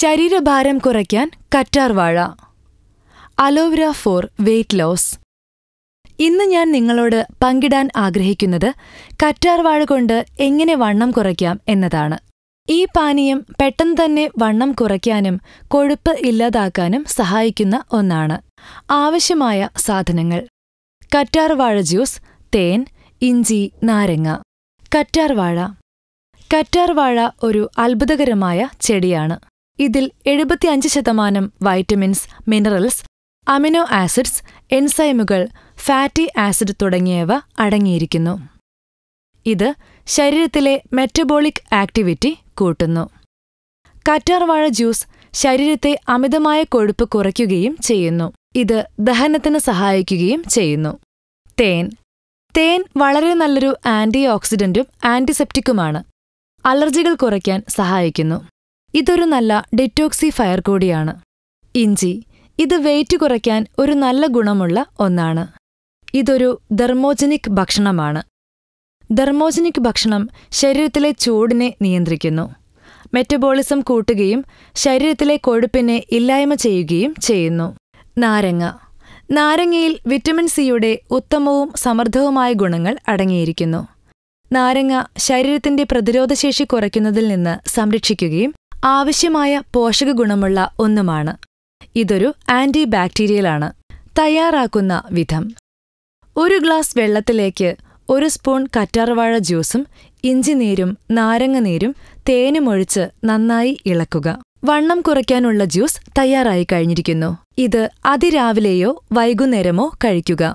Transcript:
ശരീരഭാരം കുറയ്ക്കാൻ കറ്റാർവാഴ അലോവര ഫോർ വെയ്റ്റ് ലോസ് ഇന്ന് ഞാൻ നിങ്ങളോട് പങ്കിടാൻ ആഗ്രഹിക്കുന്നത് കറ്റാർവാഴ കൊണ്ട് എങ്ങനെ വണ്ണം കുറയ്ക്കാം എന്നതാണ് ഈ പാനീയം പെട്ടെന്ന് തന്നെ വണ്ണം കുറയ്ക്കാനും കൊഴുപ്പ് ഇല്ലാതാക്കാനും സഹായിക്കുന്ന ഒന്നാണ് ആവശ്യമായ സാധനങ്ങൾ കറ്റാർവാഴ ജ്യൂസ് തേൻ ഇഞ്ചി നാരങ്ങ കറ്റാർവാഴ കറ്റാർവാഴ ഒരു അത്ഭുതകരമായ ചെടിയാണ് ഇതിൽ എഴുപത്തിയഞ്ച് ശതമാനം വൈറ്റമിൻസ് മിനറൽസ് അമിനോ ആസിഡ്സ് എൻസൈമുകൾ ഫാറ്റി ആസിഡ് തുടങ്ങിയവ അടങ്ങിയിരിക്കുന്നു ഇത് ശരീരത്തിലെ മെറ്റബോളിക് ആക്ടിവിറ്റി കൂട്ടുന്നു കറ്റാർവാഴ ജ്യൂസ് ശരീരത്തെ അമിതമായ കൊഴുപ്പ് കുറയ്ക്കുകയും ചെയ്യുന്നു ഇത് ദഹനത്തിന് സഹായിക്കുകയും ചെയ്യുന്നു തേൻ തേൻ വളരെ നല്ലൊരു ആന്റി ഓക്സിഡന്റും ആന്റിസെപ്റ്റിക്കുമാണ് അലർജികൾ കുറയ്ക്കാൻ സഹായിക്കുന്നു ഇതൊരു നല്ല ഡിറ്റോക്സിഫയർ കൂടിയാണ് ഇഞ്ചി ഇത് വെയിറ്റ് കുറയ്ക്കാൻ ഒരു നല്ല ഗുണമുള്ള ഒന്നാണ് ഇതൊരു ധർമ്മോജനിക് ഭക്ഷണമാണ് ധർമ്മോജനിക് ഭക്ഷണം ശരീരത്തിലെ ചൂടിനെ നിയന്ത്രിക്കുന്നു മെറ്റബോളിസം കൂട്ടുകയും ശരീരത്തിലെ കൊഴുപ്പിനെ ഇല്ലായ്മ ചെയ്യുകയും ചെയ്യുന്നു നാരങ്ങ നാരങ്ങയിൽ വിറ്റമിൻ സിയുടെ ഉത്തമവും സമൃദ്ധവുമായ ഗുണങ്ങൾ അടങ്ങിയിരിക്കുന്നു നാരങ്ങ ശരീരത്തിന്റെ പ്രതിരോധശേഷി കുറയ്ക്കുന്നതിൽ നിന്ന് സംരക്ഷിക്കുകയും ആവശ്യമായ പോഷക ഗുണമുള്ള ഒന്നുമാണ് ഇതൊരു ആന്റി ബാക്ടീരിയലാണ് തയ്യാറാക്കുന്ന വിധം ഒരു ഗ്ലാസ് വെള്ളത്തിലേക്ക് ഒരു സ്പൂൺ കറ്റാർവാഴ ജ്യൂസും ഇഞ്ചിനീരും നാരങ്ങനീരും തേനുമൊഴിച്ച് നന്നായി ഇളക്കുക വണ്ണം കുറയ്ക്കാനുള്ള ജ്യൂസ് തയ്യാറായി കഴിഞ്ഞിരിക്കുന്നു ഇത് അതിരാവിലെയോ വൈകുന്നേരമോ കഴിക്കുക